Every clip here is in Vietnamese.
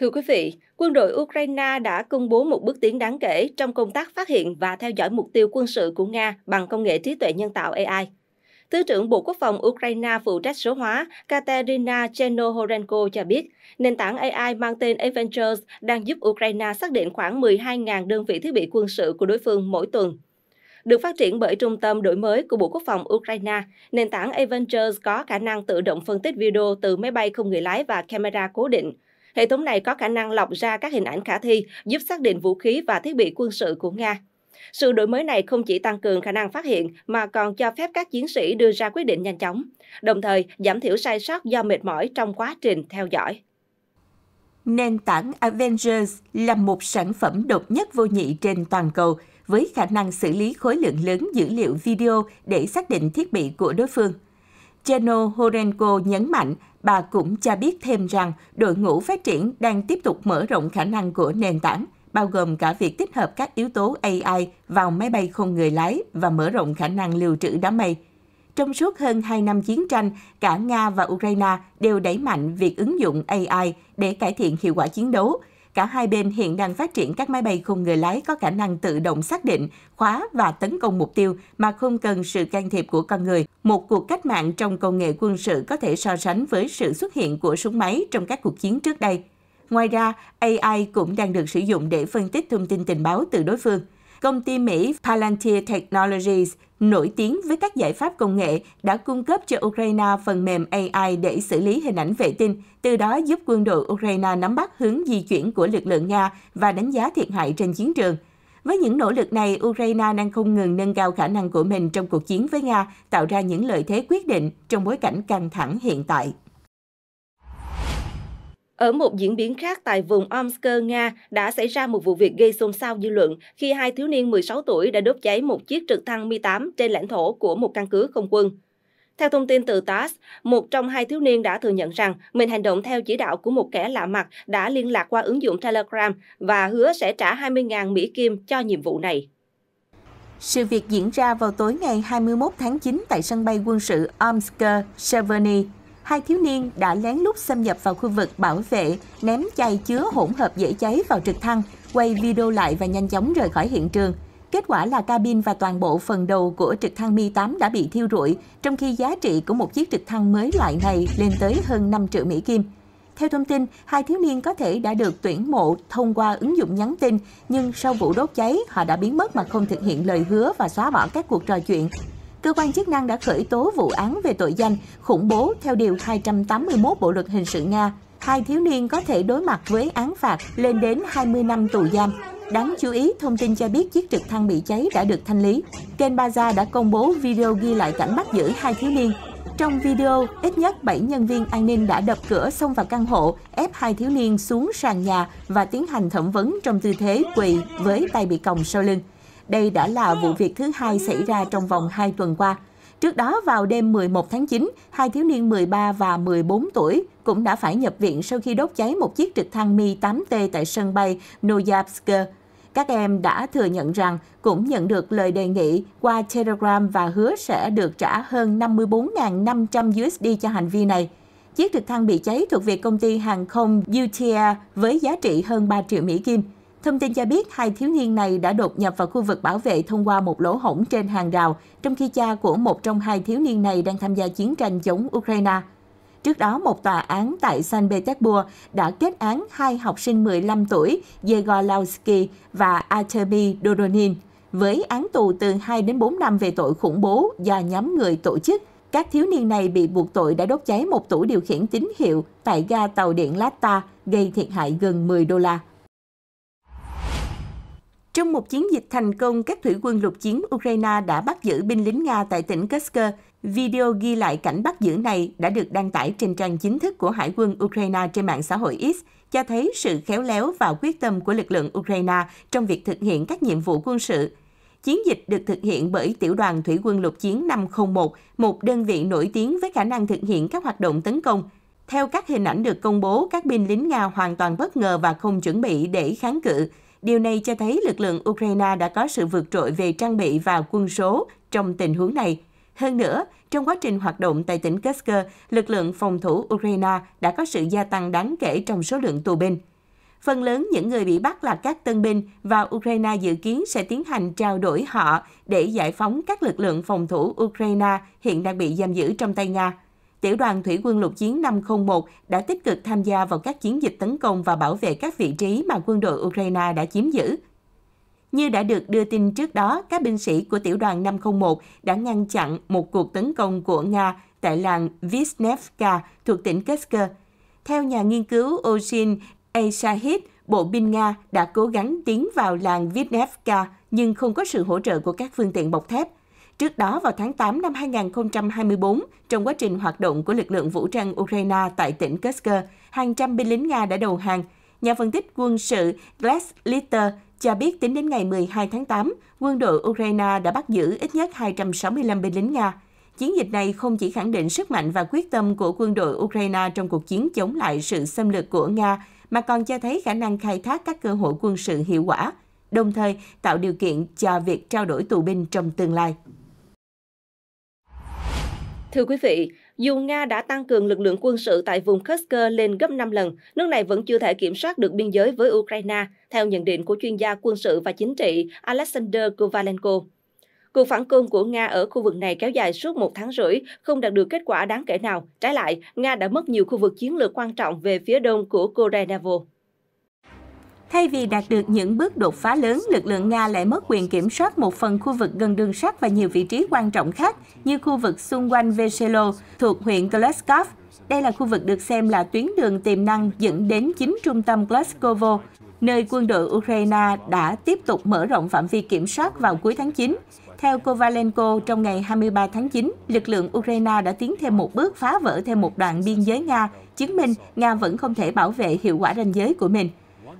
Thưa quý vị, quân đội Ukraine đã công bố một bước tiến đáng kể trong công tác phát hiện và theo dõi mục tiêu quân sự của Nga bằng công nghệ trí tuệ nhân tạo AI. Thứ trưởng Bộ Quốc phòng Ukraine phụ trách số hóa Katerina Chenohorenko cho biết, nền tảng AI mang tên Avengers đang giúp Ukraine xác định khoảng 12.000 đơn vị thiết bị quân sự của đối phương mỗi tuần. Được phát triển bởi Trung tâm Đổi mới của Bộ Quốc phòng Ukraine, nền tảng Avengers có khả năng tự động phân tích video từ máy bay không người lái và camera cố định, Hệ thống này có khả năng lọc ra các hình ảnh khả thi, giúp xác định vũ khí và thiết bị quân sự của Nga. Sự đổi mới này không chỉ tăng cường khả năng phát hiện mà còn cho phép các chiến sĩ đưa ra quyết định nhanh chóng, đồng thời giảm thiểu sai sót do mệt mỏi trong quá trình theo dõi. Nền tảng Avengers là một sản phẩm độc nhất vô nhị trên toàn cầu với khả năng xử lý khối lượng lớn dữ liệu video để xác định thiết bị của đối phương. Geno Horenko nhấn mạnh, bà cũng cho biết thêm rằng đội ngũ phát triển đang tiếp tục mở rộng khả năng của nền tảng, bao gồm cả việc tích hợp các yếu tố AI vào máy bay không người lái và mở rộng khả năng lưu trữ đám mây. Trong suốt hơn 2 năm chiến tranh, cả Nga và Ukraine đều đẩy mạnh việc ứng dụng AI để cải thiện hiệu quả chiến đấu, Cả hai bên hiện đang phát triển các máy bay không người lái có khả năng tự động xác định, khóa và tấn công mục tiêu mà không cần sự can thiệp của con người. Một cuộc cách mạng trong công nghệ quân sự có thể so sánh với sự xuất hiện của súng máy trong các cuộc chiến trước đây. Ngoài ra, AI cũng đang được sử dụng để phân tích thông tin tình báo từ đối phương – Công ty Mỹ Palantir Technologies nổi tiếng với các giải pháp công nghệ đã cung cấp cho Ukraine phần mềm AI để xử lý hình ảnh vệ tinh, từ đó giúp quân đội Ukraine nắm bắt hướng di chuyển của lực lượng Nga và đánh giá thiệt hại trên chiến trường. Với những nỗ lực này, Ukraine đang không ngừng nâng cao khả năng của mình trong cuộc chiến với Nga, tạo ra những lợi thế quyết định trong bối cảnh căng thẳng hiện tại. Ở một diễn biến khác tại vùng Omsk, Nga đã xảy ra một vụ việc gây xôn xao dư luận khi hai thiếu niên 16 tuổi đã đốt cháy một chiếc trực thăng Mi-8 trên lãnh thổ của một căn cứ không quân. Theo thông tin từ TASS, một trong hai thiếu niên đã thừa nhận rằng mình hành động theo chỉ đạo của một kẻ lạ mặt đã liên lạc qua ứng dụng Telegram và hứa sẽ trả 20.000 Mỹ Kim cho nhiệm vụ này. Sự việc diễn ra vào tối ngày 21 tháng 9 tại sân bay quân sự Omsk, Severny, hai thiếu niên đã lén lút xâm nhập vào khu vực bảo vệ, ném chai chứa hỗn hợp dễ cháy vào trực thăng, quay video lại và nhanh chóng rời khỏi hiện trường. Kết quả là cabin và toàn bộ phần đầu của trực thăng Mi-8 đã bị thiêu rụi, trong khi giá trị của một chiếc trực thăng mới loại này lên tới hơn 5 triệu Mỹ Kim. Theo thông tin, hai thiếu niên có thể đã được tuyển mộ thông qua ứng dụng nhắn tin, nhưng sau vụ đốt cháy, họ đã biến mất mà không thực hiện lời hứa và xóa bỏ các cuộc trò chuyện cơ quan chức năng đã khởi tố vụ án về tội danh khủng bố theo Điều 281 Bộ Luật Hình sự Nga. Hai thiếu niên có thể đối mặt với án phạt lên đến 20 năm tù giam. Đáng chú ý, thông tin cho biết chiếc trực thăng bị cháy đã được thanh lý. Kênh Baza đã công bố video ghi lại cảnh bắt giữ hai thiếu niên. Trong video, ít nhất 7 nhân viên an ninh đã đập cửa xông vào căn hộ, ép hai thiếu niên xuống sàn nhà và tiến hành thẩm vấn trong tư thế quỳ với tay bị còng sau lưng. Đây đã là vụ việc thứ hai xảy ra trong vòng 2 tuần qua. Trước đó vào đêm 11 tháng 9, hai thiếu niên 13 và 14 tuổi cũng đã phải nhập viện sau khi đốt cháy một chiếc trực thăng Mi-8T tại sân bay Noyapsk. Các em đã thừa nhận rằng cũng nhận được lời đề nghị qua Telegram và hứa sẽ được trả hơn 54.500 USD cho hành vi này. Chiếc trực thăng bị cháy thuộc về công ty hàng không UTA với giá trị hơn 3 triệu Mỹ Kim. Thông tin cho biết hai thiếu niên này đã đột nhập vào khu vực bảo vệ thông qua một lỗ hổng trên hàng rào, trong khi cha của một trong hai thiếu niên này đang tham gia chiến tranh chống Ukraine. Trước đó, một tòa án tại San Petersburg đã kết án hai học sinh 15 tuổi Yegor và Artemy Doronin với án tù từ 2 đến 4 năm về tội khủng bố do nhóm người tổ chức. Các thiếu niên này bị buộc tội đã đốt cháy một tủ điều khiển tín hiệu tại ga tàu điện Lata, gây thiệt hại gần 10 đô la. Trong một chiến dịch thành công, các thủy quân lục chiến Ukraine đã bắt giữ binh lính Nga tại tỉnh Kursk. Video ghi lại cảnh bắt giữ này đã được đăng tải trên trang chính thức của Hải quân Ukraine trên mạng xã hội X, cho thấy sự khéo léo và quyết tâm của lực lượng Ukraine trong việc thực hiện các nhiệm vụ quân sự. Chiến dịch được thực hiện bởi Tiểu đoàn Thủy quân lục chiến 501, một đơn vị nổi tiếng với khả năng thực hiện các hoạt động tấn công. Theo các hình ảnh được công bố, các binh lính Nga hoàn toàn bất ngờ và không chuẩn bị để kháng cự. Điều này cho thấy lực lượng Ukraine đã có sự vượt trội về trang bị và quân số trong tình huống này. Hơn nữa, trong quá trình hoạt động tại tỉnh Kursk, lực lượng phòng thủ Ukraine đã có sự gia tăng đáng kể trong số lượng tù binh. Phần lớn những người bị bắt là các tân binh và Ukraine dự kiến sẽ tiến hành trao đổi họ để giải phóng các lực lượng phòng thủ Ukraine hiện đang bị giam giữ trong tay Nga. Tiểu đoàn Thủy quân lục chiến 501 đã tích cực tham gia vào các chiến dịch tấn công và bảo vệ các vị trí mà quân đội Ukraine đã chiếm giữ. Như đã được đưa tin trước đó, các binh sĩ của tiểu đoàn 501 đã ngăn chặn một cuộc tấn công của Nga tại làng Visnevka thuộc tỉnh Kesker. Theo nhà nghiên cứu Oshin Eishahid, bộ binh Nga đã cố gắng tiến vào làng Visnevka nhưng không có sự hỗ trợ của các phương tiện bọc thép. Trước đó vào tháng 8 năm 2024, trong quá trình hoạt động của lực lượng vũ trang Ukraine tại tỉnh Kursk, hàng trăm binh lính Nga đã đầu hàng. Nhà phân tích quân sự Glass Litter cho biết tính đến ngày 12 tháng 8, quân đội Ukraine đã bắt giữ ít nhất 265 binh lính Nga. Chiến dịch này không chỉ khẳng định sức mạnh và quyết tâm của quân đội Ukraine trong cuộc chiến chống lại sự xâm lược của Nga, mà còn cho thấy khả năng khai thác các cơ hội quân sự hiệu quả, đồng thời tạo điều kiện cho việc trao đổi tù binh trong tương lai. Thưa quý vị, dù Nga đã tăng cường lực lượng quân sự tại vùng Kursk lên gấp 5 lần, nước này vẫn chưa thể kiểm soát được biên giới với Ukraine, theo nhận định của chuyên gia quân sự và chính trị Alexander Kovalenko. Cuộc phản công của Nga ở khu vực này kéo dài suốt một tháng rưỡi, không đạt được kết quả đáng kể nào. Trái lại, Nga đã mất nhiều khu vực chiến lược quan trọng về phía đông của Korenevo. Thay vì đạt được những bước đột phá lớn, lực lượng Nga lại mất quyền kiểm soát một phần khu vực gần đường sắt và nhiều vị trí quan trọng khác như khu vực xung quanh Veselo thuộc huyện Gleskov. Đây là khu vực được xem là tuyến đường tiềm năng dẫn đến chính trung tâm Glasgow, nơi quân đội Ukraine đã tiếp tục mở rộng phạm vi kiểm soát vào cuối tháng 9. Theo Kovalenko, trong ngày 23 tháng 9, lực lượng Ukraine đã tiến thêm một bước phá vỡ thêm một đoạn biên giới Nga, chứng minh Nga vẫn không thể bảo vệ hiệu quả ranh giới của mình.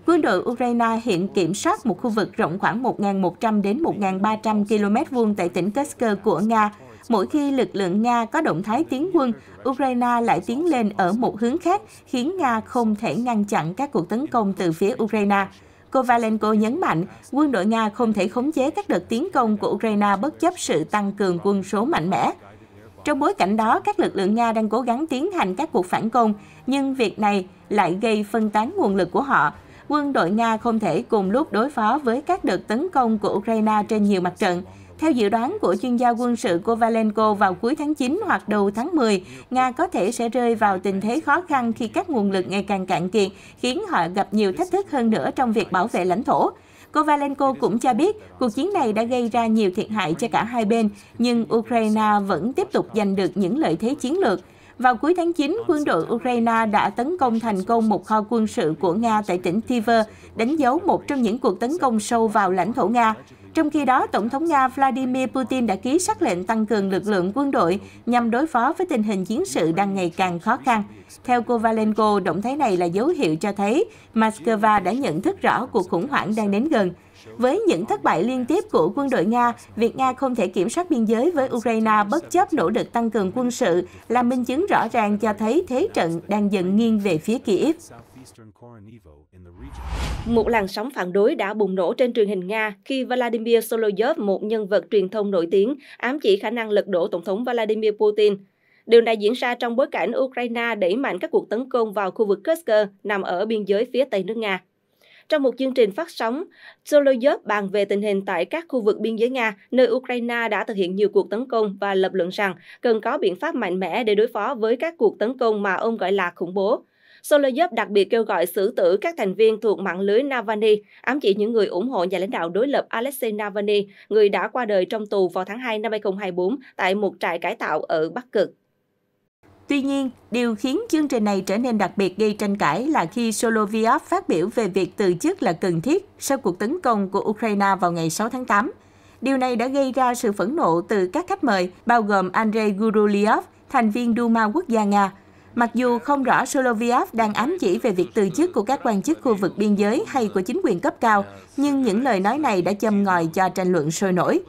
Quân đội Ukraine hiện kiểm soát một khu vực rộng khoảng 1.100 đến 1.300 km vuông tại tỉnh Kursk của Nga. Mỗi khi lực lượng Nga có động thái tiến quân, Ukraine lại tiến lên ở một hướng khác, khiến Nga không thể ngăn chặn các cuộc tấn công từ phía Ukraine. Kovalenko nhấn mạnh, quân đội Nga không thể khống chế các đợt tiến công của Ukraine bất chấp sự tăng cường quân số mạnh mẽ. Trong bối cảnh đó, các lực lượng Nga đang cố gắng tiến hành các cuộc phản công, nhưng việc này lại gây phân tán nguồn lực của họ, quân đội Nga không thể cùng lúc đối phó với các đợt tấn công của Ukraine trên nhiều mặt trận. Theo dự đoán của chuyên gia quân sự Kovalenko vào cuối tháng 9 hoặc đầu tháng 10, Nga có thể sẽ rơi vào tình thế khó khăn khi các nguồn lực ngày càng cạn kiệt, khiến họ gặp nhiều thách thức hơn nữa trong việc bảo vệ lãnh thổ. Kovalenko cũng cho biết cuộc chiến này đã gây ra nhiều thiệt hại cho cả hai bên, nhưng Ukraine vẫn tiếp tục giành được những lợi thế chiến lược. Vào cuối tháng 9, quân đội Ukraine đã tấn công thành công một kho quân sự của Nga tại tỉnh Tver, đánh dấu một trong những cuộc tấn công sâu vào lãnh thổ Nga. Trong khi đó, Tổng thống Nga Vladimir Putin đã ký sắc lệnh tăng cường lực lượng quân đội nhằm đối phó với tình hình chiến sự đang ngày càng khó khăn. Theo Kovalenko, động thái này là dấu hiệu cho thấy Moscow đã nhận thức rõ cuộc khủng hoảng đang đến gần. Với những thất bại liên tiếp của quân đội Nga, việc Nga không thể kiểm soát biên giới với Ukraine bất chấp nỗ lực tăng cường quân sự là minh chứng rõ ràng cho thấy thế trận đang dần nghiêng về phía Kiev. Một làn sóng phản đối đã bùng nổ trên truyền hình Nga khi Vladimir Solovyov, một nhân vật truyền thông nổi tiếng, ám chỉ khả năng lật đổ Tổng thống Vladimir Putin. Điều này diễn ra trong bối cảnh Ukraine đẩy mạnh các cuộc tấn công vào khu vực Kursk nằm ở biên giới phía tây nước Nga. Trong một chương trình phát sóng, Soloyov bàn về tình hình tại các khu vực biên giới Nga, nơi Ukraine đã thực hiện nhiều cuộc tấn công và lập luận rằng cần có biện pháp mạnh mẽ để đối phó với các cuộc tấn công mà ông gọi là khủng bố. Soloyov đặc biệt kêu gọi xử tử các thành viên thuộc mạng lưới Navalny, ám chỉ những người ủng hộ nhà lãnh đạo đối lập Alexei Navalny, người đã qua đời trong tù vào tháng 2 năm 2024 tại một trại cải tạo ở Bắc Cực. Tuy nhiên, điều khiến chương trình này trở nên đặc biệt gây tranh cãi là khi Soloviev phát biểu về việc từ chức là cần thiết sau cuộc tấn công của Ukraine vào ngày 6 tháng 8. Điều này đã gây ra sự phẫn nộ từ các khách mời, bao gồm Andrei Gurulyov, thành viên Duma quốc gia Nga. Mặc dù không rõ Soloviev đang ám chỉ về việc từ chức của các quan chức khu vực biên giới hay của chính quyền cấp cao, nhưng những lời nói này đã châm ngòi cho tranh luận sôi nổi.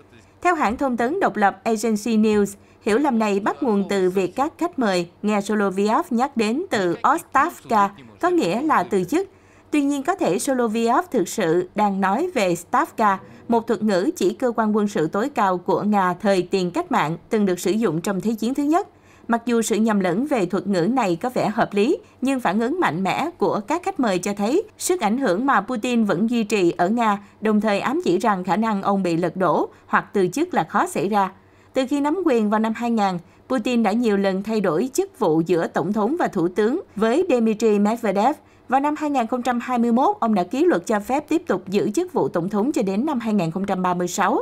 Theo hãng thông tấn độc lập Agency News, Hiểu lầm này bắt nguồn từ việc các khách mời nghe Soloviev nhắc đến từ Ostavka, có nghĩa là từ chức. Tuy nhiên có thể Soloviev thực sự đang nói về Stavka, một thuật ngữ chỉ cơ quan quân sự tối cao của Nga thời tiền cách mạng từng được sử dụng trong Thế chiến thứ nhất. Mặc dù sự nhầm lẫn về thuật ngữ này có vẻ hợp lý, nhưng phản ứng mạnh mẽ của các khách mời cho thấy sức ảnh hưởng mà Putin vẫn duy trì ở Nga, đồng thời ám chỉ rằng khả năng ông bị lật đổ hoặc từ chức là khó xảy ra. Từ khi nắm quyền vào năm 2000, Putin đã nhiều lần thay đổi chức vụ giữa tổng thống và thủ tướng với Dmitry Medvedev. Vào năm 2021, ông đã ký luật cho phép tiếp tục giữ chức vụ tổng thống cho đến năm 2036.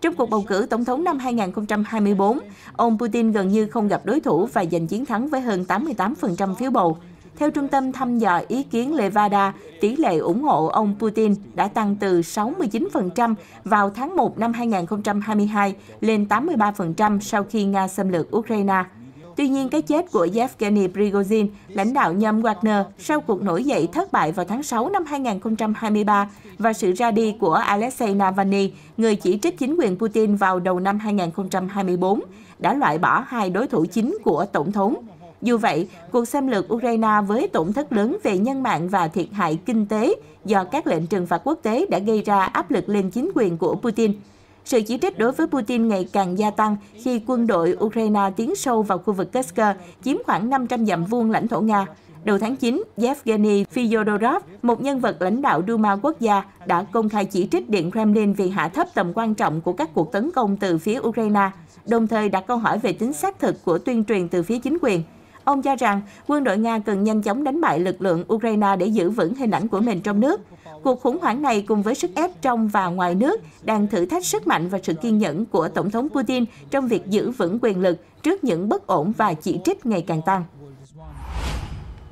Trong cuộc bầu cử tổng thống năm 2024, ông Putin gần như không gặp đối thủ và giành chiến thắng với hơn 88% phiếu bầu. Theo Trung tâm thăm dò ý kiến Levada, tỷ lệ ủng hộ ông Putin đã tăng từ 69% vào tháng 1 năm 2022 lên 83% sau khi Nga xâm lược Ukraine. Tuy nhiên, cái chết của Yevgeny Prigozhin, lãnh đạo nhâm Wagner, sau cuộc nổi dậy thất bại vào tháng 6 năm 2023 và sự ra đi của Alexei Navalny, người chỉ trích chính quyền Putin vào đầu năm 2024, đã loại bỏ hai đối thủ chính của Tổng thống. Dù vậy, cuộc xâm lược Ukraine với tổn thất lớn về nhân mạng và thiệt hại kinh tế do các lệnh trừng phạt quốc tế đã gây ra áp lực lên chính quyền của Putin. Sự chỉ trích đối với Putin ngày càng gia tăng khi quân đội Ukraine tiến sâu vào khu vực Kursk, chiếm khoảng 500 dặm vuông lãnh thổ Nga. Đầu tháng 9, Yevgeny Fyodorov, một nhân vật lãnh đạo Duma quốc gia, đã công khai chỉ trích Điện Kremlin vì hạ thấp tầm quan trọng của các cuộc tấn công từ phía Ukraine, đồng thời đặt câu hỏi về tính xác thực của tuyên truyền từ phía chính quyền. Ông cho rằng quân đội Nga cần nhanh chóng đánh bại lực lượng Ukraine để giữ vững hình ảnh của mình trong nước. Cuộc khủng hoảng này cùng với sức ép trong và ngoài nước đang thử thách sức mạnh và sự kiên nhẫn của Tổng thống Putin trong việc giữ vững quyền lực trước những bất ổn và chỉ trích ngày càng tăng.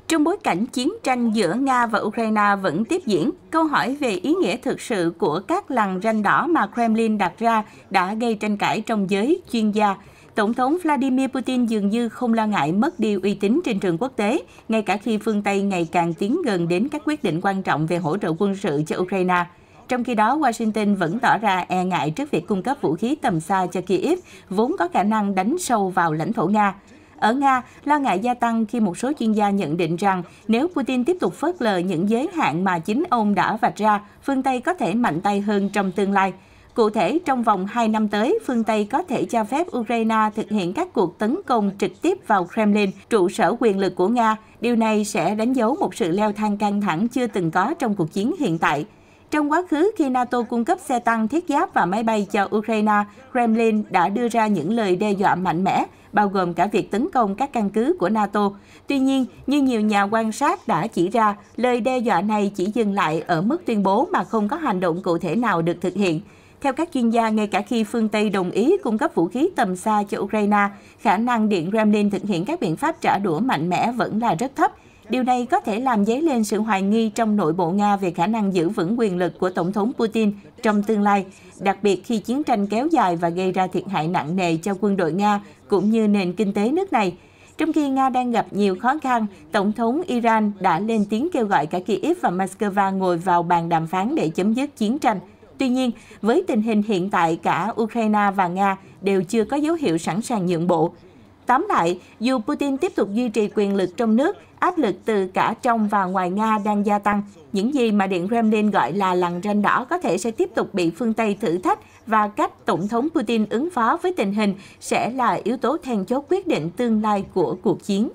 Trong bối cảnh chiến tranh giữa Nga và Ukraine vẫn tiếp diễn, câu hỏi về ý nghĩa thực sự của các lằn ranh đỏ mà Kremlin đặt ra đã gây tranh cãi trong giới chuyên gia Tổng thống Vladimir Putin dường như không lo ngại mất đi uy tín trên trường quốc tế, ngay cả khi phương Tây ngày càng tiến gần đến các quyết định quan trọng về hỗ trợ quân sự cho Ukraine. Trong khi đó, Washington vẫn tỏ ra e ngại trước việc cung cấp vũ khí tầm xa cho Kiev, vốn có khả năng đánh sâu vào lãnh thổ Nga. Ở Nga, lo ngại gia tăng khi một số chuyên gia nhận định rằng nếu Putin tiếp tục phớt lờ những giới hạn mà chính ông đã vạch ra, phương Tây có thể mạnh tay hơn trong tương lai – Cụ thể, trong vòng 2 năm tới, phương Tây có thể cho phép Ukraine thực hiện các cuộc tấn công trực tiếp vào Kremlin, trụ sở quyền lực của Nga. Điều này sẽ đánh dấu một sự leo thang căng thẳng chưa từng có trong cuộc chiến hiện tại. Trong quá khứ, khi NATO cung cấp xe tăng, thiết giáp và máy bay cho Ukraine, Kremlin đã đưa ra những lời đe dọa mạnh mẽ, bao gồm cả việc tấn công các căn cứ của NATO. Tuy nhiên, như nhiều nhà quan sát đã chỉ ra, lời đe dọa này chỉ dừng lại ở mức tuyên bố mà không có hành động cụ thể nào được thực hiện. Theo các chuyên gia, ngay cả khi phương Tây đồng ý cung cấp vũ khí tầm xa cho Ukraine, khả năng Điện Kremlin thực hiện các biện pháp trả đũa mạnh mẽ vẫn là rất thấp. Điều này có thể làm dấy lên sự hoài nghi trong nội bộ Nga về khả năng giữ vững quyền lực của Tổng thống Putin trong tương lai, đặc biệt khi chiến tranh kéo dài và gây ra thiệt hại nặng nề cho quân đội Nga cũng như nền kinh tế nước này. Trong khi Nga đang gặp nhiều khó khăn, Tổng thống Iran đã lên tiếng kêu gọi cả Kyiv và Moscow ngồi vào bàn đàm phán để chấm dứt chiến tranh. Tuy nhiên, với tình hình hiện tại, cả Ukraine và Nga đều chưa có dấu hiệu sẵn sàng nhượng bộ. Tóm lại, dù Putin tiếp tục duy trì quyền lực trong nước, áp lực từ cả trong và ngoài Nga đang gia tăng. Những gì mà Điện Kremlin gọi là lằn ranh đỏ có thể sẽ tiếp tục bị phương Tây thử thách và cách Tổng thống Putin ứng phó với tình hình sẽ là yếu tố then chốt quyết định tương lai của cuộc chiến.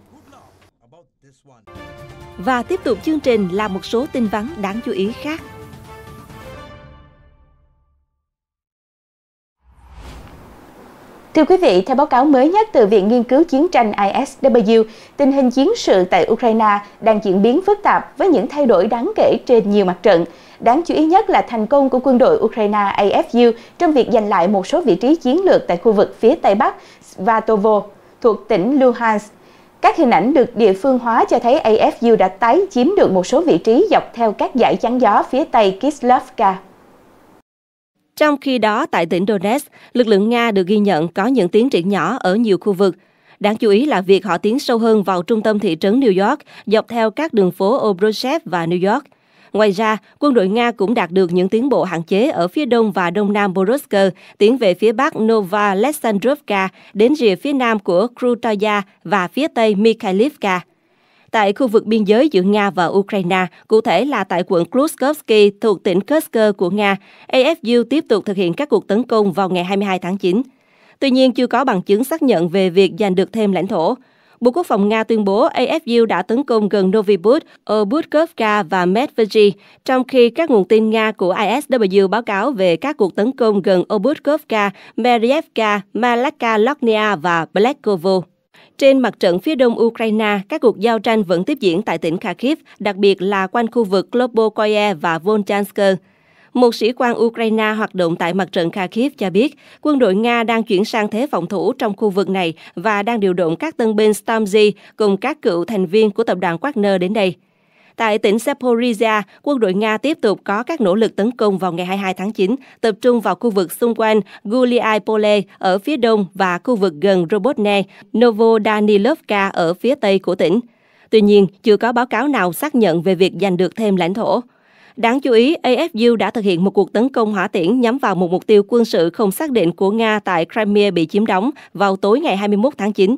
Và tiếp tục chương trình là một số tin vắn đáng chú ý khác. Thưa quý vị, theo báo cáo mới nhất từ Viện Nghiên cứu Chiến tranh ISW, tình hình chiến sự tại Ukraine đang diễn biến phức tạp với những thay đổi đáng kể trên nhiều mặt trận. Đáng chú ý nhất là thành công của quân đội Ukraine AFU trong việc giành lại một số vị trí chiến lược tại khu vực phía Tây Bắc Svatovo thuộc tỉnh Luhansk. Các hình ảnh được địa phương hóa cho thấy AFU đã tái chiếm được một số vị trí dọc theo các dải chắn gió phía Tây kislovka trong khi đó, tại tỉnh Donetsk, lực lượng Nga được ghi nhận có những tiến triển nhỏ ở nhiều khu vực. Đáng chú ý là việc họ tiến sâu hơn vào trung tâm thị trấn New York, dọc theo các đường phố Obrosev và New York. Ngoài ra, quân đội Nga cũng đạt được những tiến bộ hạn chế ở phía đông và đông nam Borovsk, tiến về phía bắc Nova Alexandrovka, đến rìa phía nam của Krutaya và phía tây Mikhailivka tại khu vực biên giới giữa Nga và Ukraine, cụ thể là tại quận Klutskovsky thuộc tỉnh Kursk của Nga, AFU tiếp tục thực hiện các cuộc tấn công vào ngày 22 tháng 9. Tuy nhiên, chưa có bằng chứng xác nhận về việc giành được thêm lãnh thổ. Bộ Quốc phòng Nga tuyên bố AFU đã tấn công gần Novibut, Obutkovka và Medveji, trong khi các nguồn tin Nga của ISW báo cáo về các cuộc tấn công gần Obutkovka, Merievka, Malaka Loknia và Blakovo. Trên mặt trận phía đông Ukraine, các cuộc giao tranh vẫn tiếp diễn tại tỉnh Kharkiv, đặc biệt là quanh khu vực Globokoye và Volchansk. Một sĩ quan Ukraine hoạt động tại mặt trận Kharkiv cho biết quân đội Nga đang chuyển sang thế phòng thủ trong khu vực này và đang điều động các tân binh Stamzy cùng các cựu thành viên của tập đoàn Wagner đến đây. Tại tỉnh Zaporizhia, quân đội Nga tiếp tục có các nỗ lực tấn công vào ngày 22 tháng 9, tập trung vào khu vực xung quanh Guliai ở phía đông và khu vực gần Robotne, Novodanilovka ở phía tây của tỉnh. Tuy nhiên, chưa có báo cáo nào xác nhận về việc giành được thêm lãnh thổ. Đáng chú ý, AFU đã thực hiện một cuộc tấn công hỏa tiễn nhắm vào một mục tiêu quân sự không xác định của Nga tại Crimea bị chiếm đóng vào tối ngày 21 tháng 9.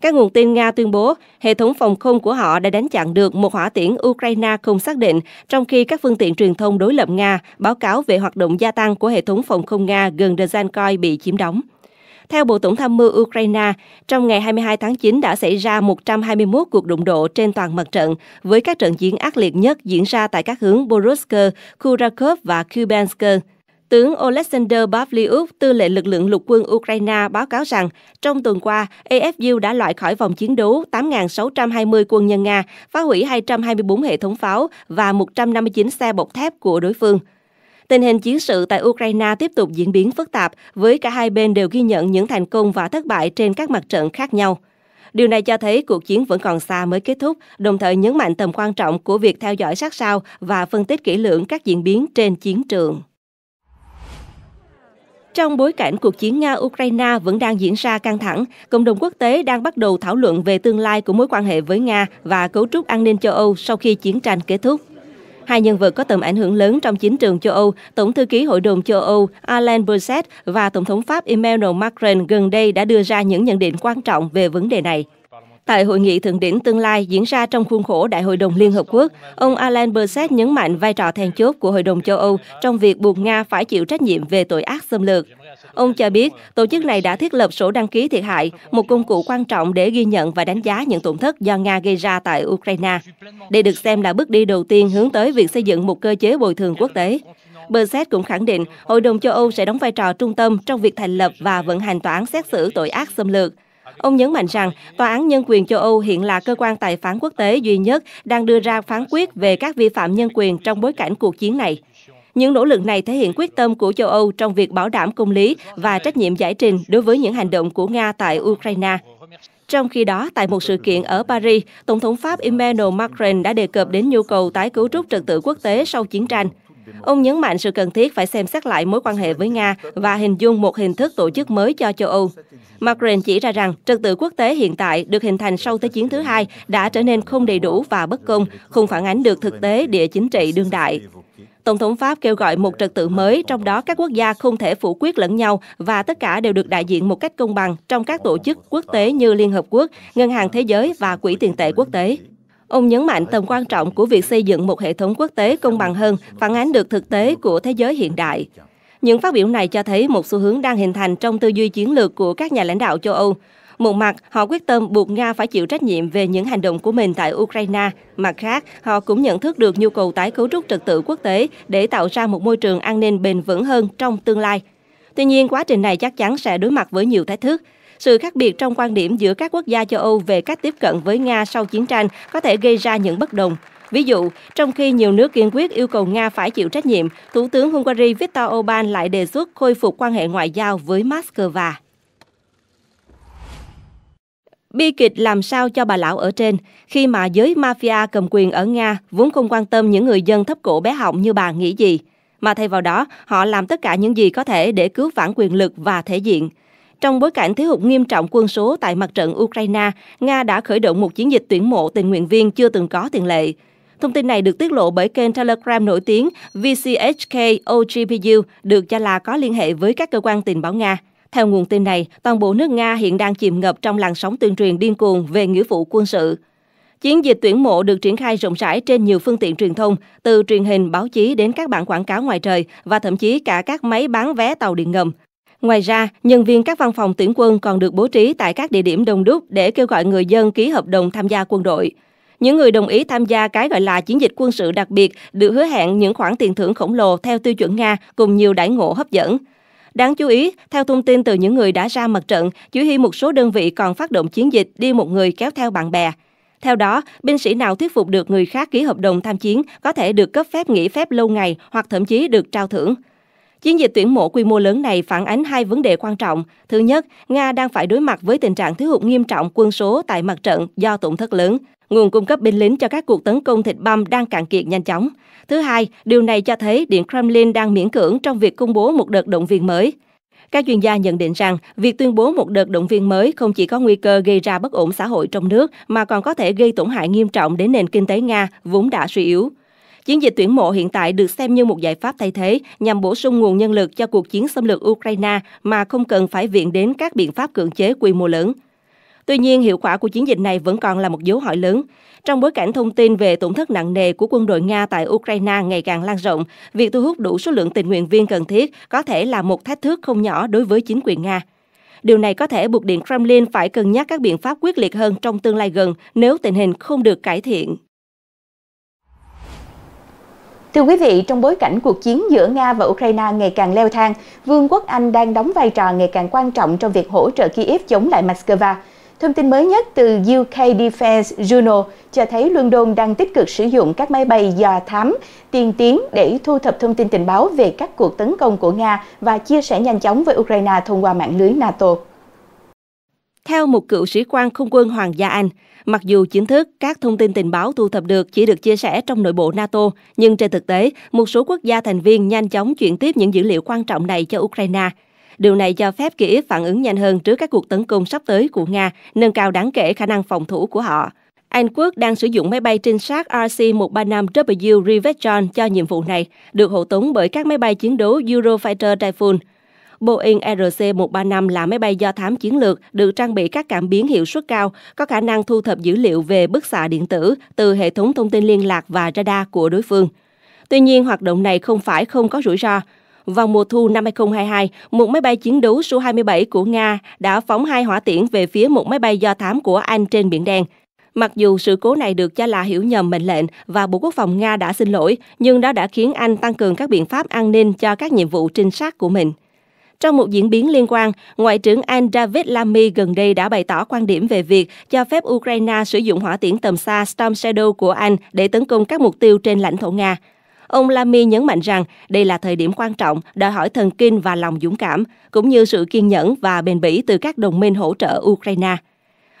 Các nguồn tin Nga tuyên bố hệ thống phòng không của họ đã đánh chặn được một hỏa tiễn Ukraine không xác định, trong khi các phương tiện truyền thông đối lập Nga báo cáo về hoạt động gia tăng của hệ thống phòng không Nga gần Dzhankoy bị chiếm đóng. Theo Bộ Tổng tham mưu Ukraine, trong ngày 22 tháng 9 đã xảy ra 121 cuộc đụng độ trên toàn mặt trận, với các trận chiến ác liệt nhất diễn ra tại các hướng Boruska, Kurakov và Kubansk. Tướng Oleksandr Pavlyuk, tư lệnh lực lượng lục quân Ukraine báo cáo rằng, trong tuần qua, AFU đã loại khỏi vòng chiến đấu 8.620 quân nhân Nga, phá hủy 224 hệ thống pháo và 159 xe bọc thép của đối phương. Tình hình chiến sự tại Ukraine tiếp tục diễn biến phức tạp, với cả hai bên đều ghi nhận những thành công và thất bại trên các mặt trận khác nhau. Điều này cho thấy cuộc chiến vẫn còn xa mới kết thúc, đồng thời nhấn mạnh tầm quan trọng của việc theo dõi sát sao và phân tích kỹ lưỡng các diễn biến trên chiến trường. Trong bối cảnh cuộc chiến Nga-Ukraine vẫn đang diễn ra căng thẳng, cộng đồng quốc tế đang bắt đầu thảo luận về tương lai của mối quan hệ với Nga và cấu trúc an ninh châu Âu sau khi chiến tranh kết thúc. Hai nhân vật có tầm ảnh hưởng lớn trong chính trường châu Âu, Tổng thư ký Hội đồng châu Âu Alain Berset và Tổng thống Pháp Emmanuel Macron gần đây đã đưa ra những nhận định quan trọng về vấn đề này. Tại hội nghị thượng đỉnh tương lai diễn ra trong khuôn khổ Đại hội đồng Liên Hợp Quốc, ông Alan Berset nhấn mạnh vai trò then chốt của Hội đồng châu Âu trong việc buộc Nga phải chịu trách nhiệm về tội ác xâm lược. Ông cho biết, tổ chức này đã thiết lập sổ đăng ký thiệt hại, một công cụ quan trọng để ghi nhận và đánh giá những tổn thất do Nga gây ra tại Ukraine. Đây được xem là bước đi đầu tiên hướng tới việc xây dựng một cơ chế bồi thường quốc tế. Berset cũng khẳng định Hội đồng châu Âu sẽ đóng vai trò trung tâm trong việc thành lập và vận hành tòa án xét xử tội ác xâm lược. Ông nhấn mạnh rằng Tòa án Nhân quyền châu Âu hiện là cơ quan tài phán quốc tế duy nhất đang đưa ra phán quyết về các vi phạm nhân quyền trong bối cảnh cuộc chiến này. Những nỗ lực này thể hiện quyết tâm của châu Âu trong việc bảo đảm công lý và trách nhiệm giải trình đối với những hành động của Nga tại Ukraine. Trong khi đó, tại một sự kiện ở Paris, Tổng thống Pháp Emmanuel Macron đã đề cập đến nhu cầu tái cấu trúc trật tự quốc tế sau chiến tranh. Ông nhấn mạnh sự cần thiết phải xem xét lại mối quan hệ với Nga và hình dung một hình thức tổ chức mới cho châu Âu. Macron chỉ ra rằng trật tự quốc tế hiện tại được hình thành sau Thế chiến thứ hai đã trở nên không đầy đủ và bất công, không phản ánh được thực tế địa chính trị đương đại. Tổng thống Pháp kêu gọi một trật tự mới, trong đó các quốc gia không thể phủ quyết lẫn nhau và tất cả đều được đại diện một cách công bằng trong các tổ chức quốc tế như Liên Hợp Quốc, Ngân hàng Thế giới và Quỹ tiền tệ quốc tế. Ông nhấn mạnh tầm quan trọng của việc xây dựng một hệ thống quốc tế công bằng hơn, phản ánh được thực tế của thế giới hiện đại. Những phát biểu này cho thấy một xu hướng đang hình thành trong tư duy chiến lược của các nhà lãnh đạo châu Âu. Một mặt, họ quyết tâm buộc Nga phải chịu trách nhiệm về những hành động của mình tại Ukraine. Mặt khác, họ cũng nhận thức được nhu cầu tái cấu trúc trật tự quốc tế để tạo ra một môi trường an ninh bền vững hơn trong tương lai. Tuy nhiên, quá trình này chắc chắn sẽ đối mặt với nhiều thách thức. Sự khác biệt trong quan điểm giữa các quốc gia châu Âu về cách tiếp cận với Nga sau chiến tranh có thể gây ra những bất đồng. Ví dụ, trong khi nhiều nước kiên quyết yêu cầu Nga phải chịu trách nhiệm, Thủ tướng Hungary Viktor Orbán lại đề xuất khôi phục quan hệ ngoại giao với Moscow. Bi kịch làm sao cho bà lão ở trên, khi mà giới mafia cầm quyền ở Nga vốn không quan tâm những người dân thấp cổ bé họng như bà nghĩ gì, mà thay vào đó họ làm tất cả những gì có thể để cứu vãn quyền lực và thể diện. Trong bối cảnh thiếu hụt nghiêm trọng quân số tại mặt trận Ukraine, Nga đã khởi động một chiến dịch tuyển mộ tình nguyện viên chưa từng có tiền lệ. Thông tin này được tiết lộ bởi kênh Telegram nổi tiếng VCHK OGPU, được cho là có liên hệ với các cơ quan tình báo Nga. Theo nguồn tin này, toàn bộ nước Nga hiện đang chìm ngập trong làn sóng tuyên truyền điên cuồng về nghĩa vụ quân sự. Chiến dịch tuyển mộ được triển khai rộng rãi trên nhiều phương tiện truyền thông, từ truyền hình, báo chí đến các bản quảng cáo ngoài trời và thậm chí cả các máy bán vé tàu điện ngầm. Ngoài ra, nhân viên các văn phòng tuyển quân còn được bố trí tại các địa điểm đông đúc để kêu gọi người dân ký hợp đồng tham gia quân đội. Những người đồng ý tham gia cái gọi là chiến dịch quân sự đặc biệt được hứa hẹn những khoản tiền thưởng khổng lồ theo tiêu chuẩn Nga cùng nhiều đãi ngộ hấp dẫn. Đáng chú ý, theo thông tin từ những người đã ra mặt trận, chỉ huy một số đơn vị còn phát động chiến dịch đi một người kéo theo bạn bè. Theo đó, binh sĩ nào thuyết phục được người khác ký hợp đồng tham chiến có thể được cấp phép nghỉ phép lâu ngày hoặc thậm chí được trao thưởng. Chiến dịch tuyển mộ quy mô lớn này phản ánh hai vấn đề quan trọng. Thứ nhất, Nga đang phải đối mặt với tình trạng thiếu hụt nghiêm trọng quân số tại mặt trận do tổn thất lớn. Nguồn cung cấp binh lính cho các cuộc tấn công thịt băm đang cạn kiệt nhanh chóng. Thứ hai, điều này cho thấy Điện Kremlin đang miễn cưỡng trong việc công bố một đợt động viên mới. Các chuyên gia nhận định rằng, việc tuyên bố một đợt động viên mới không chỉ có nguy cơ gây ra bất ổn xã hội trong nước mà còn có thể gây tổn hại nghiêm trọng đến nền kinh tế Nga vốn đã suy yếu. Chiến dịch tuyển mộ hiện tại được xem như một giải pháp thay thế nhằm bổ sung nguồn nhân lực cho cuộc chiến xâm lược Ukraine mà không cần phải viện đến các biện pháp cưỡng chế quy mô lớn. Tuy nhiên, hiệu quả của chiến dịch này vẫn còn là một dấu hỏi lớn. Trong bối cảnh thông tin về tổn thất nặng nề của quân đội Nga tại Ukraine ngày càng lan rộng, việc thu hút đủ số lượng tình nguyện viên cần thiết có thể là một thách thức không nhỏ đối với chính quyền Nga. Điều này có thể buộc Điện Kremlin phải cân nhắc các biện pháp quyết liệt hơn trong tương lai gần nếu tình hình không được cải thiện. Thưa quý vị, trong bối cảnh cuộc chiến giữa Nga và Ukraine ngày càng leo thang, Vương quốc Anh đang đóng vai trò ngày càng quan trọng trong việc hỗ trợ Kiev chống lại Moscow. Thông tin mới nhất từ UK Defence Journal cho thấy London đang tích cực sử dụng các máy bay dò thám tiên tiến để thu thập thông tin tình báo về các cuộc tấn công của Nga và chia sẻ nhanh chóng với Ukraine thông qua mạng lưới NATO. Theo một cựu sĩ quan không quân Hoàng gia Anh, mặc dù chính thức các thông tin tình báo thu thập được chỉ được chia sẻ trong nội bộ NATO, nhưng trên thực tế, một số quốc gia thành viên nhanh chóng chuyển tiếp những dữ liệu quan trọng này cho Ukraine. Điều này cho phép Kiev phản ứng nhanh hơn trước các cuộc tấn công sắp tới của Nga, nâng cao đáng kể khả năng phòng thủ của họ. Anh Quốc đang sử dụng máy bay trinh sát RC-135W Riveston cho nhiệm vụ này, được hộ tống bởi các máy bay chiến đấu Eurofighter Typhoon – Boeing RC-135 là máy bay do thám chiến lược được trang bị các cảm biến hiệu suất cao, có khả năng thu thập dữ liệu về bức xạ điện tử từ hệ thống thông tin liên lạc và radar của đối phương. Tuy nhiên, hoạt động này không phải không có rủi ro. Vào mùa thu năm 2022, một máy bay chiến đấu số 27 của Nga đã phóng hai hỏa tiễn về phía một máy bay do thám của Anh trên Biển Đen. Mặc dù sự cố này được cho là hiểu nhầm mệnh lệnh và Bộ Quốc phòng Nga đã xin lỗi, nhưng đó đã khiến Anh tăng cường các biện pháp an ninh cho các nhiệm vụ trinh sát của mình. Trong một diễn biến liên quan, Ngoại trưởng Anh David Lamy gần đây đã bày tỏ quan điểm về việc cho phép Ukraine sử dụng hỏa tiễn tầm xa Storm Shadow của Anh để tấn công các mục tiêu trên lãnh thổ Nga. Ông Lamy nhấn mạnh rằng đây là thời điểm quan trọng, đòi hỏi thần kinh và lòng dũng cảm, cũng như sự kiên nhẫn và bền bỉ từ các đồng minh hỗ trợ Ukraine.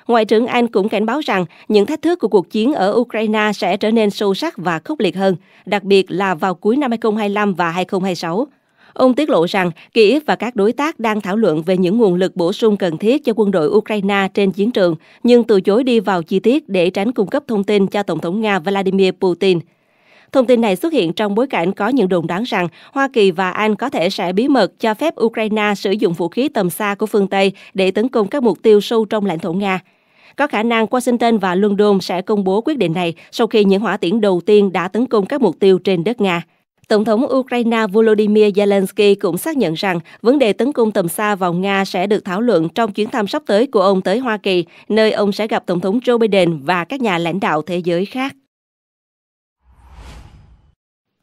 Ngoại trưởng Anh cũng cảnh báo rằng những thách thức của cuộc chiến ở Ukraine sẽ trở nên sâu sắc và khốc liệt hơn, đặc biệt là vào cuối năm 2025 và 2026. Ông tiết lộ rằng Kyiv và các đối tác đang thảo luận về những nguồn lực bổ sung cần thiết cho quân đội Ukraine trên chiến trường, nhưng từ chối đi vào chi tiết để tránh cung cấp thông tin cho Tổng thống Nga Vladimir Putin. Thông tin này xuất hiện trong bối cảnh có những đồn đoán rằng Hoa Kỳ và Anh có thể sẽ bí mật cho phép Ukraine sử dụng vũ khí tầm xa của phương Tây để tấn công các mục tiêu sâu trong lãnh thổ Nga. Có khả năng Washington và London sẽ công bố quyết định này sau khi những hỏa tiễn đầu tiên đã tấn công các mục tiêu trên đất Nga. Tổng thống Ukraine Volodymyr Zelensky cũng xác nhận rằng vấn đề tấn công tầm xa vào Nga sẽ được thảo luận trong chuyến thăm sắp tới của ông tới Hoa Kỳ, nơi ông sẽ gặp Tổng thống Joe Biden và các nhà lãnh đạo thế giới khác.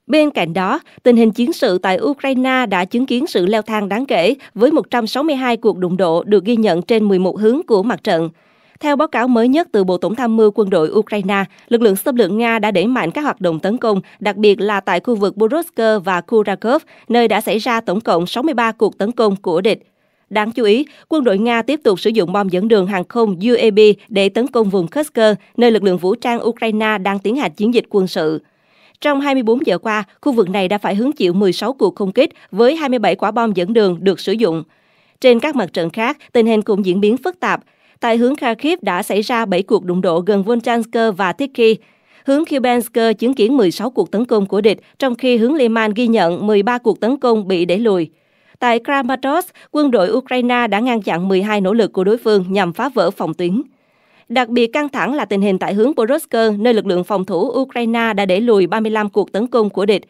Bên cạnh đó, tình hình chiến sự tại Ukraine đã chứng kiến sự leo thang đáng kể với 162 cuộc đụng độ được ghi nhận trên 11 hướng của mặt trận. Theo báo cáo mới nhất từ Bộ Tổng tham mưu quân đội Ukraine, lực lượng xâm lược Nga đã đẩy mạnh các hoạt động tấn công, đặc biệt là tại khu vực Borovsk và Kurakov, nơi đã xảy ra tổng cộng 63 cuộc tấn công của địch. Đáng chú ý, quân đội Nga tiếp tục sử dụng bom dẫn đường hàng không UAB để tấn công vùng Kursk, nơi lực lượng vũ trang Ukraine đang tiến hành chiến dịch quân sự. Trong 24 giờ qua, khu vực này đã phải hứng chịu 16 cuộc không kích với 27 quả bom dẫn đường được sử dụng. Trên các mặt trận khác, tình hình cũng diễn biến phức tạp. Tại hướng Kharkiv đã xảy ra 7 cuộc đụng độ gần Volchansk và Tikhi. Hướng Kubansk chứng kiến 16 cuộc tấn công của địch, trong khi hướng Liman ghi nhận 13 cuộc tấn công bị đẩy lùi. Tại Kramatorsk, quân đội Ukraine đã ngăn chặn 12 nỗ lực của đối phương nhằm phá vỡ phòng tuyến. Đặc biệt căng thẳng là tình hình tại hướng Borodsk, nơi lực lượng phòng thủ Ukraine đã đẩy lùi 35 cuộc tấn công của địch.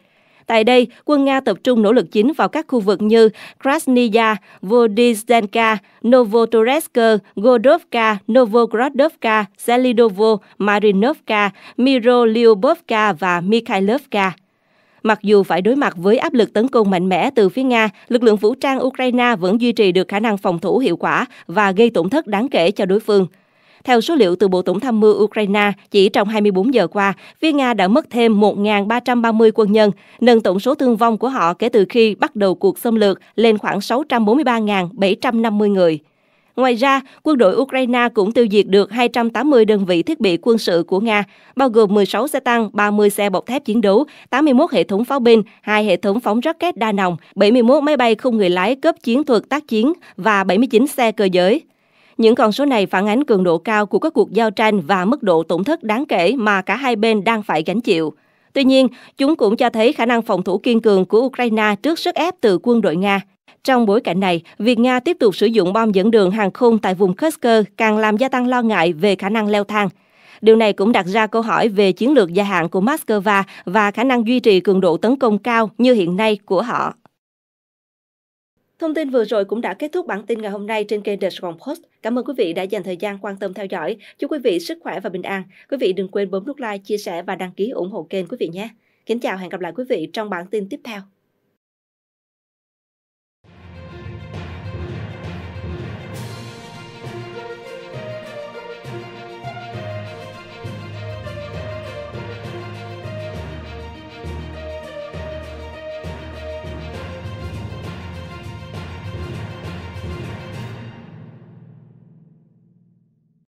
Tại đây, quân Nga tập trung nỗ lực chính vào các khu vực như Krasnaya, Vodizenka, Novotoretsk, Godovka, Novogrodovka, Zelidovo, Marinovka, Miroliubovka và Mikhailovka. Mặc dù phải đối mặt với áp lực tấn công mạnh mẽ từ phía Nga, lực lượng vũ trang Ukraine vẫn duy trì được khả năng phòng thủ hiệu quả và gây tổn thất đáng kể cho đối phương. Theo số liệu từ Bộ Tổng tham mưu Ukraine, chỉ trong 24 giờ qua, phía Nga đã mất thêm 1.330 quân nhân, nâng tổng số thương vong của họ kể từ khi bắt đầu cuộc xâm lược lên khoảng 643.750 người. Ngoài ra, quân đội Ukraine cũng tiêu diệt được 280 đơn vị thiết bị quân sự của Nga, bao gồm 16 xe tăng, 30 xe bọc thép chiến đấu, 81 hệ thống pháo binh, 2 hệ thống phóng rocket đa nòng, 71 máy bay không người lái cấp chiến thuật tác chiến và 79 xe cơ giới. Những con số này phản ánh cường độ cao của các cuộc giao tranh và mức độ tổn thất đáng kể mà cả hai bên đang phải gánh chịu. Tuy nhiên, chúng cũng cho thấy khả năng phòng thủ kiên cường của Ukraine trước sức ép từ quân đội Nga. Trong bối cảnh này, việc Nga tiếp tục sử dụng bom dẫn đường hàng không tại vùng Kursk càng làm gia tăng lo ngại về khả năng leo thang. Điều này cũng đặt ra câu hỏi về chiến lược dài hạn của Moscow và khả năng duy trì cường độ tấn công cao như hiện nay của họ. Thông tin vừa rồi cũng đã kết thúc bản tin ngày hôm nay trên kênh The Strong Post. Cảm ơn quý vị đã dành thời gian quan tâm theo dõi. Chúc quý vị sức khỏe và bình an. Quý vị đừng quên bấm nút like, chia sẻ và đăng ký ủng hộ kênh quý vị nhé. Kính chào hẹn gặp lại quý vị trong bản tin tiếp theo.